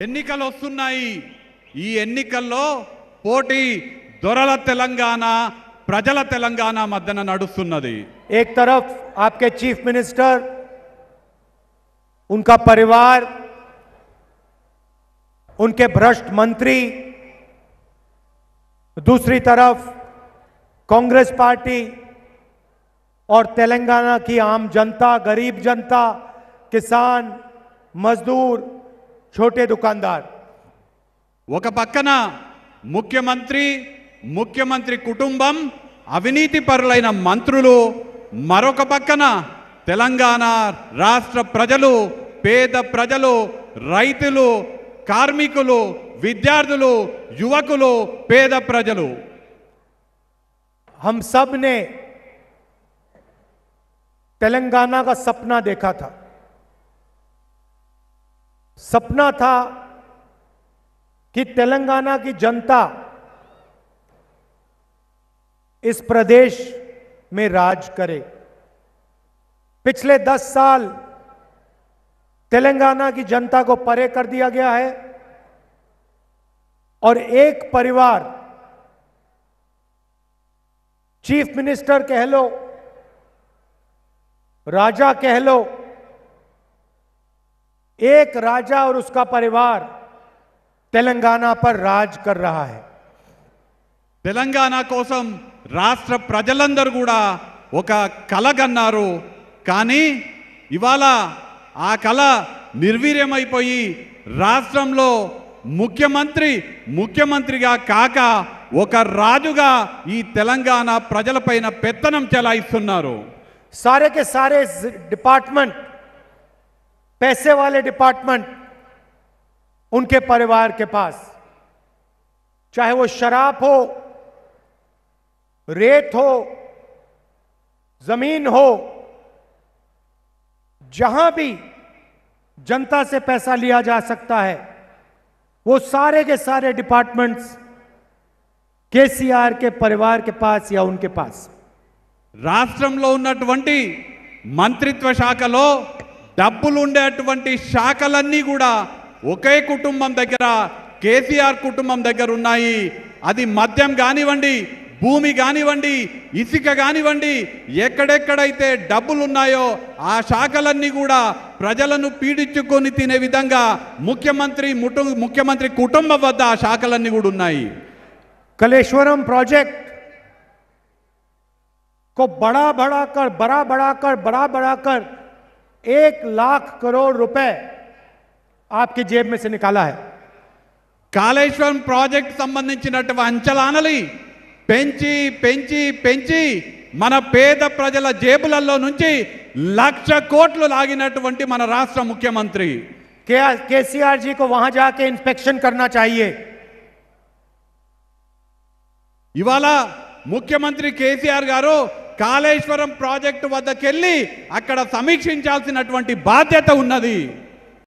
तेलंगाना एक तरफ आपके चीफ मिनिस्टर उनका परिवार उनके भ्रष्ट मंत्री दूसरी तरफ कांग्रेस पार्टी और तेलंगाना की आम जनता गरीब जनता किसान मजदूर छोटे दुकानदार ఒక పక్కన ముఖ్యమంత్రి ముఖ్యమంత్రి కుటుంబం అవినీతి పరులైన మంత్రులు మరొక పక్కన తెలంగాణ రాష్ట్ర ప్రజలు పేద ప్రజలు రైతులు కార్మికులు విద్యార్థులు యువకులు పేద ప్రజలు हम सब ने तेलंगाना का सपना देखा था सपना था कि तेलंगाना की जनता इस प्रदेश में राज करे पिछले दस साल तेलंगाना की जनता को परे कर दिया गया है और एक परिवार चीफ मिनिस्टर कह लो राजा कह लो एक राजा और उसका परिवार तेलंगाना पर राज कर रहा है तेलंगाना कोसम राष्ट्र ప్రజలందరూ కూడా ఒక కళ గన్నారో కానీ ఇవాల ఆ కళ నిర్వీర్యమైపోయి రాష్ట్రంలో मुख्यमंत्री मुख्यमंत्रीగా కాక ఒక రాజుగా ఈ తెలంగాణ ప్రజలపైన పెత్తనం చెలాయిస్తున్నారు सारे के सारे डिपार्टमेंट पैसे वाले डिपार्टमेंट उनके परिवार के पास चाहे वो शराब हो रेत हो जमीन हो जहां भी जनता से पैसा लिया जा सकता है वो सारे के सारे डिपार्टमेंट्स కేసీఆర్ के పరివార్ కే పాస్ యా ఉన్కే పాస్ రాష్ట్రంలో ఉన్నటువంటి మంత్రిత్వ శాఖలో డబ్బులు ఉండేటువంటి శాఖలన్నీ కూడా ఒకే కుటుంబం దగ్గర కేసీఆర్ కుటుంబం దగ్గర ఉన్నాయి అది మద్యం కానివ్వండి భూమి కానివ్వండి ఇసుక కానివ్వండి ఎక్కడెక్కడైతే డబ్బులు ఉన్నాయో ఆ శాఖలన్నీ కూడా ప్రజలను పీడించుకొని తినే విధంగా ముఖ్యమంత్రి ముటు ముఖ్యమంత్రి కుటుంబం వద్ద ఆ శాఖలన్నీ కూడా ఉన్నాయి కలేశ్వరం ప్రాజెక్ట్ కో బడా బడాకర్ బడా బడాకర్ బడా బడాకర్ एक लाख करोड़ रुपए आपकी जेब में से निकाला है कालेश्वर प्राजेक्ट संबंधी अचला मन पेद प्रजा जेबी लक्ष को लागिन मन राष्ट्र मुख्यमंत्री केसीआर जी को वहां जाके इंस्पेक्शन करना चाहिए इवा मुख्यमंत्री केसीआर गारू కాళేశ్వరం ప్రాజెక్టు వద్దకెళ్ళి అక్కడ సమీక్షించాల్సినటువంటి బాధ్యత ఉన్నది